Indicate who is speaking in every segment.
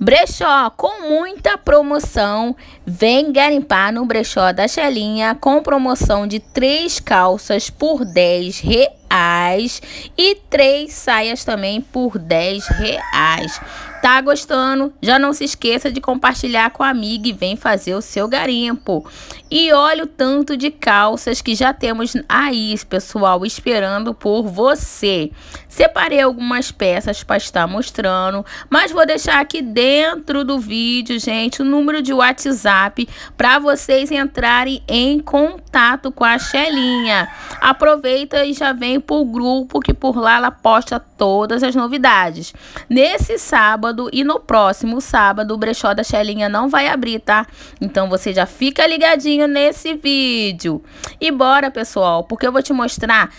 Speaker 1: Brechó com muita promoção. Vem garimpar no brechó da Xelinha com promoção de três calças por 10 reais e três saias também por 10 reais. Tá gostando? Já não se esqueça de compartilhar com a amiga e vem fazer o seu garimpo. E olha o tanto de calças que já temos aí, pessoal, esperando por você. Separei algumas peças para estar mostrando, mas vou deixar aqui dentro do vídeo, gente, o número de WhatsApp para vocês entrarem em contato com a Xelinha. Aproveita e já vem pro grupo que por lá ela posta todas as novidades. Nesse sábado sábado e no próximo sábado o brechó da Chelinha não vai abrir, tá? Então você já fica ligadinho nesse vídeo. E bora, pessoal, porque eu vou te mostrar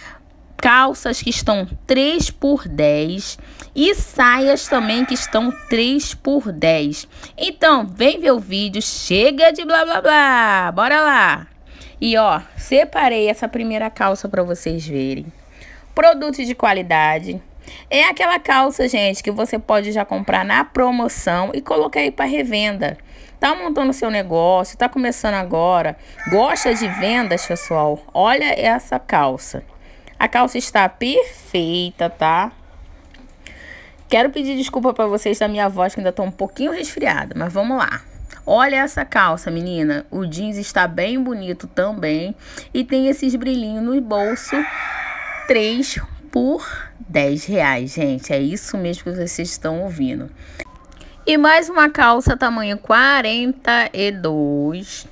Speaker 1: calças que estão 3 por 10 e saias também que estão 3 por 10. Então, vem ver o vídeo, chega de blá blá blá. Bora lá. E ó, separei essa primeira calça para vocês verem. Produto de qualidade, é aquela calça, gente, que você pode já comprar na promoção e colocar aí para revenda. Tá montando seu negócio, tá começando agora, gosta de vendas, pessoal? Olha essa calça. A calça está perfeita, tá? Quero pedir desculpa para vocês da minha voz que ainda tô um pouquinho resfriada, mas vamos lá. Olha essa calça, menina. O jeans está bem bonito também e tem esses brilhinhos no bolso 3 por 10 reais, gente. É isso mesmo que vocês estão ouvindo. E mais uma calça tamanho 42,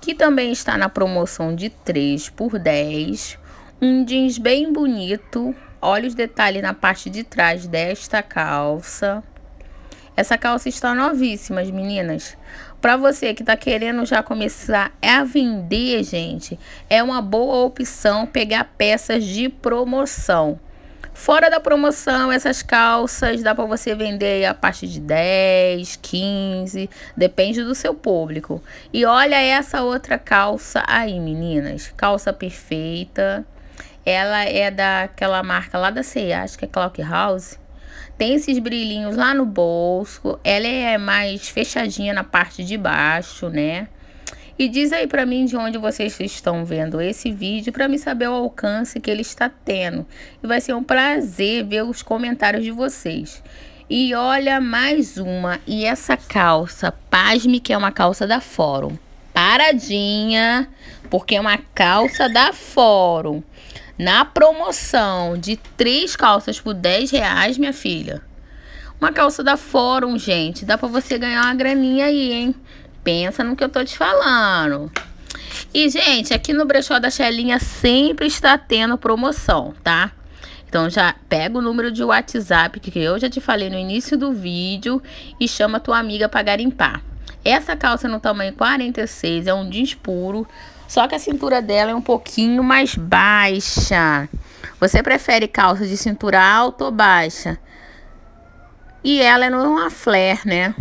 Speaker 1: que também está na promoção de 3 por 10. Um jeans bem bonito. Olha os detalhes na parte de trás desta calça. Essa calça está novíssima, meninas. Para você que está querendo já começar a vender, gente, é uma boa opção pegar peças de promoção. Fora da promoção, essas calças dá para você vender a parte de 10, 15, depende do seu público. E olha essa outra calça aí, meninas. Calça perfeita. Ela é daquela marca lá da C&A, acho que é Clock House. Tem esses brilhinhos lá no bolso. Ela é mais fechadinha na parte de baixo, né? E diz aí para mim de onde vocês estão vendo esse vídeo para me saber o alcance que ele está tendo. E vai ser um prazer ver os comentários de vocês. E olha mais uma, e essa calça, pasme que é uma calça da Fórum. Paradinha, porque é uma calça da Fórum. Na promoção de três calças por 10 reais, minha filha. Uma calça da Fórum, gente. Dá pra você ganhar uma graninha aí, hein? pensa no que eu tô te falando. E, gente, aqui no brechó da Chelinha sempre está tendo promoção, tá? Então já pega o número de WhatsApp que eu já te falei no início do vídeo e chama tua amiga para garimpar. Essa calça no tamanho 46 é um jeans puro, só que a cintura dela é um pouquinho mais baixa. Você prefere calça de cintura alta ou baixa? E ela é uma flare, né?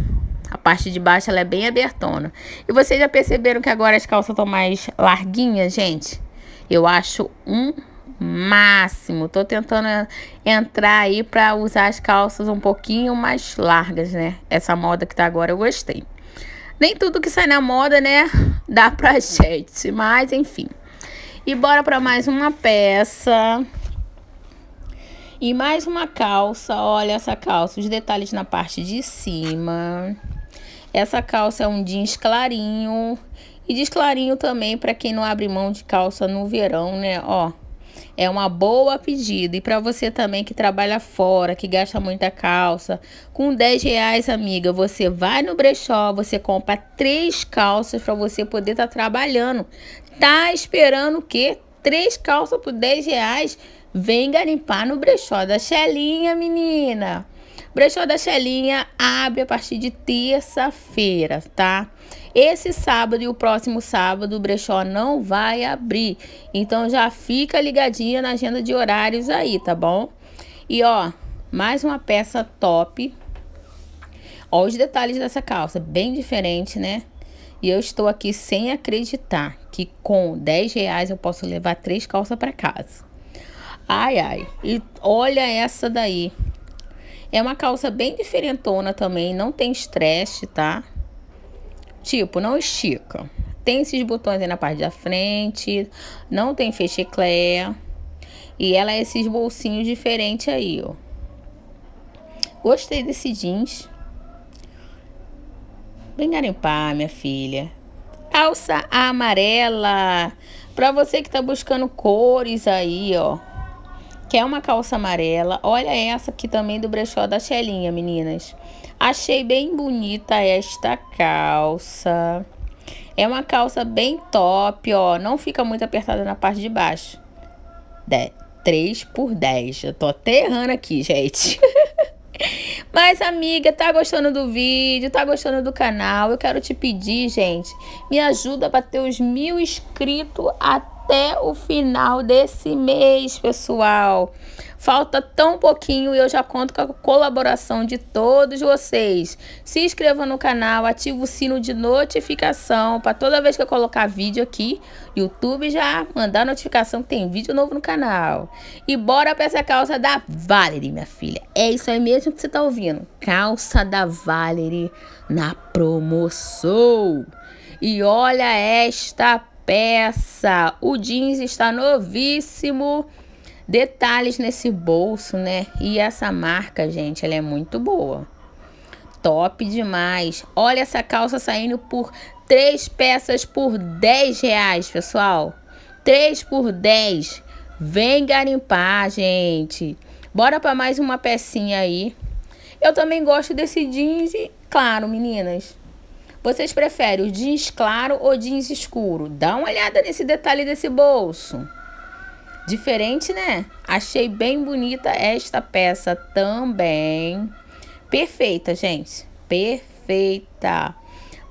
Speaker 1: parte de baixo ela é bem abertona. E vocês já perceberam que agora as calças estão mais larguinhas, gente? Eu acho um máximo. Tô tentando entrar aí para usar as calças um pouquinho mais largas, né? Essa moda que tá agora eu gostei. Nem tudo que sai na moda, né, dá pra gente, mas enfim. E bora para mais uma peça. E mais uma calça, olha essa calça, os detalhes na parte de cima. Essa calça é um jeans clarinho. E diz clarinho também para quem não abre mão de calça no verão, né? Ó, é uma boa pedida. E para você também que trabalha fora, que gasta muita calça, com 10 reais, amiga, você vai no brechó, você compra três calças para você poder estar tá trabalhando. Tá esperando o quê? Três calças por 10 reais? Vem garimpar no brechó da Xelinha, menina. Brechó da Xelinha abre a partir de terça-feira, tá? Esse sábado e o próximo sábado o brechó não vai abrir. Então já fica ligadinha na agenda de horários aí, tá bom? E ó, mais uma peça top. Ó os detalhes dessa calça, bem diferente, né? E eu estou aqui sem acreditar que com 10 reais eu posso levar três calças para casa. Ai, ai. E olha essa daí. É uma calça bem diferentona também, não tem estresse, tá? Tipo, não estica. Tem esses botões aí na parte da frente, não tem fecheclé. E ela é esses bolsinhos diferentes aí, ó. Gostei desse jeans. Vem garimpar, minha filha. Calça amarela. Pra você que tá buscando cores aí, ó. Quer uma calça amarela? Olha essa aqui também do brechó da Chelinha, meninas. Achei bem bonita esta calça. É uma calça bem top, ó. Não fica muito apertada na parte de baixo. De 3 por 10. Eu tô até errando aqui, gente. Mas, amiga, tá gostando do vídeo, tá gostando do canal? Eu quero te pedir, gente, me ajuda a bater os mil inscritos até até o final desse mês, pessoal. Falta tão pouquinho e eu já conto com a colaboração de todos vocês. Se inscreva no canal, ative o sino de notificação para toda vez que eu colocar vídeo aqui, YouTube já mandar notificação que tem vídeo novo no canal. E bora para essa calça da Valerie, minha filha. É isso aí mesmo que você tá ouvindo. Calça da Valerie na promoção. E olha esta peça. O jeans está novíssimo. Detalhes nesse bolso, né? E essa marca, gente, ela é muito boa. Top demais. Olha essa calça saindo por três peças por 10 reais, pessoal. 3 por 10. Vem garimpar, gente. Bora para mais uma pecinha aí. Eu também gosto desse jeans, e, claro, meninas. Vocês preferem o jeans claro ou jeans escuro? Dá uma olhada nesse detalhe desse bolso. Diferente, né? Achei bem bonita esta peça também. Perfeita, gente. Perfeita.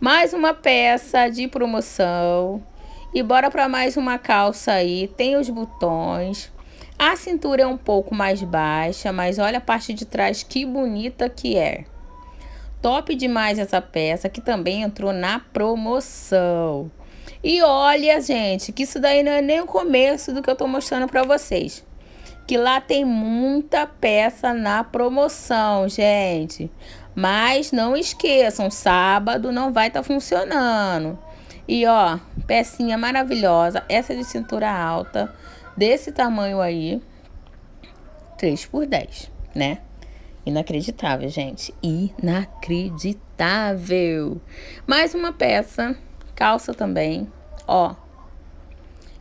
Speaker 1: Mais uma peça de promoção. E bora para mais uma calça aí. Tem os botões. A cintura é um pouco mais baixa, mas olha a parte de trás que bonita que é top demais essa peça que também entrou na promoção. E olha, gente, que isso daí não é nem o começo do que eu tô mostrando para vocês. Que lá tem muita peça na promoção, gente. Mas não esqueçam, sábado não vai estar tá funcionando. E ó, pecinha maravilhosa, essa de cintura alta, desse tamanho aí, 3 por 10, né? Inacreditável, gente. Inacreditável. Mais uma peça. Calça também. Ó.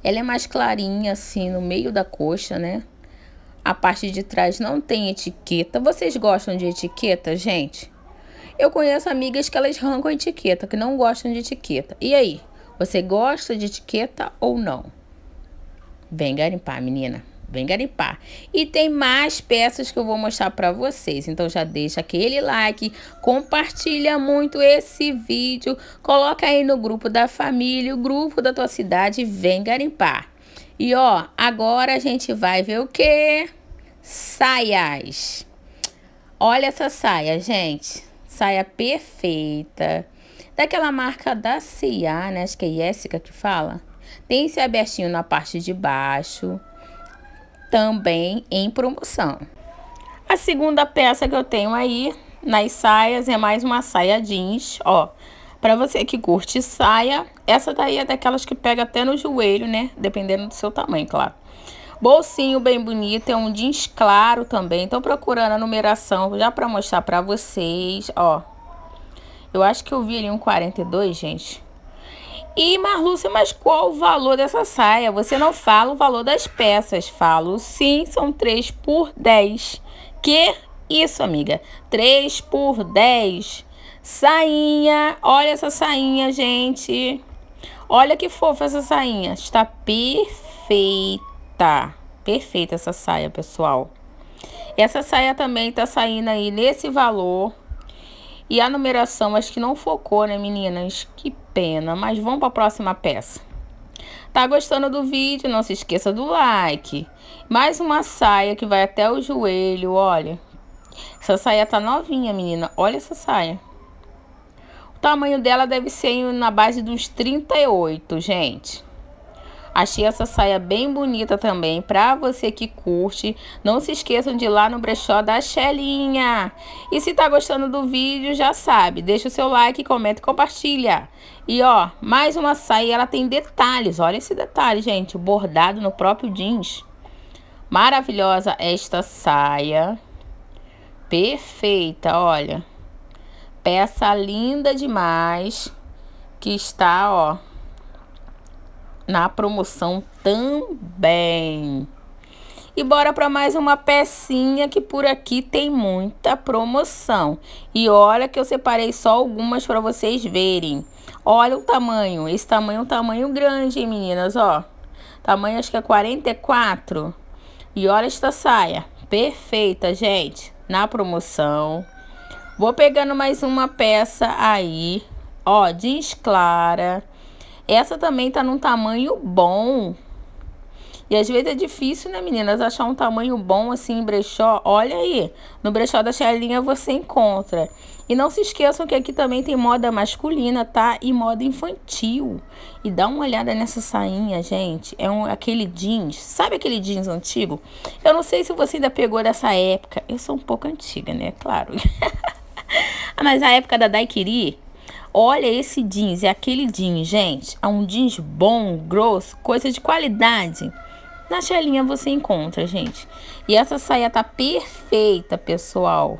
Speaker 1: Ela é mais clarinha, assim, no meio da coxa, né? A parte de trás não tem etiqueta. Vocês gostam de etiqueta, gente? Eu conheço amigas que elas arrancam etiqueta, que não gostam de etiqueta. E aí? Você gosta de etiqueta ou não? Vem garimpar, menina. Vem garimpar. E tem mais peças que eu vou mostrar para vocês. Então já deixa aquele like, compartilha muito esse vídeo, coloca aí no grupo da família, o grupo da tua cidade, vem garimpar. E ó, agora a gente vai ver o que? Saias. Olha essa saia, gente. Saia perfeita. Daquela marca da CIA, né? Acho que é Jéssica que fala. Tem esse abertinho na parte de baixo também em promoção. A segunda peça que eu tenho aí nas saias é mais uma saia jeans, ó. Pra você que curte saia, essa daí é daquelas que pega até no joelho, né? Dependendo do seu tamanho, claro. Bolsinho bem bonito, é um jeans claro também. Tô procurando a numeração já pra mostrar pra vocês, ó. Eu acho que eu vi ali um 42, gente. E Marlúcia, mas qual o valor dessa saia? Você não fala o valor das peças. Falo sim, são 3 por 10. Que isso, amiga? 3 por 10. Sainha, olha essa sainha, gente. Olha que fofa essa sainha. Está perfeita. Perfeita essa saia, pessoal. Essa saia também está saindo aí nesse valor. E a numeração, acho que não focou, né, meninas? Que pena, mas vamos para a próxima peça. Tá gostando do vídeo? Não se esqueça do like. Mais uma saia que vai até o joelho, olha. Essa saia tá novinha, menina. Olha essa saia. O tamanho dela deve ser na base dos 38, gente. Achei essa saia bem bonita também. para você que curte, não se esqueçam de ir lá no brechó da Xelinha. E se tá gostando do vídeo, já sabe, deixa o seu like, comenta e compartilha. E ó, mais uma saia, ela tem detalhes. Olha esse detalhe, gente, bordado no próprio jeans. Maravilhosa esta saia. Perfeita, olha. Peça linda demais que está, ó, na promoção também. E bora para mais uma pecinha que por aqui tem muita promoção. E olha que eu separei só algumas para vocês verem. Olha o tamanho, esse tamanho é um tamanho grande, hein, meninas, ó. Tamanho acho que é 44. E olha esta saia, perfeita, gente, na promoção. Vou pegando mais uma peça aí, ó, jeans clara essa também tá num tamanho bom. E às vezes é difícil, né, meninas, achar um tamanho bom assim em brechó. Olha aí, no brechó da Chelinha você encontra. E não se esqueçam que aqui também tem moda masculina, tá? E moda infantil. E dá uma olhada nessa sainha, gente. É um, aquele jeans. Sabe aquele jeans antigo? Eu não sei se você ainda pegou dessa época. Eu sou um pouco antiga, né? Claro. Mas a época da Daiquiri, Olha esse jeans, é aquele jeans, gente. É um jeans bom, grosso, coisa de qualidade. Na chelinha você encontra, gente. E essa saia tá perfeita, pessoal.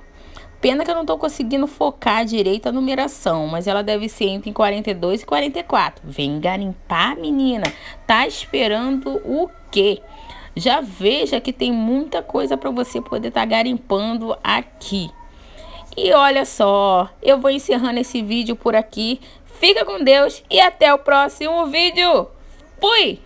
Speaker 1: Pena que eu não tô conseguindo focar direito a numeração, mas ela deve ser entre 42 e 44. Vem garimpar, menina. Tá esperando o quê? Já veja que tem muita coisa para você poder estar tá garimpando aqui. E olha só, eu vou encerrando esse vídeo por aqui. Fica com Deus e até o próximo vídeo. Fui!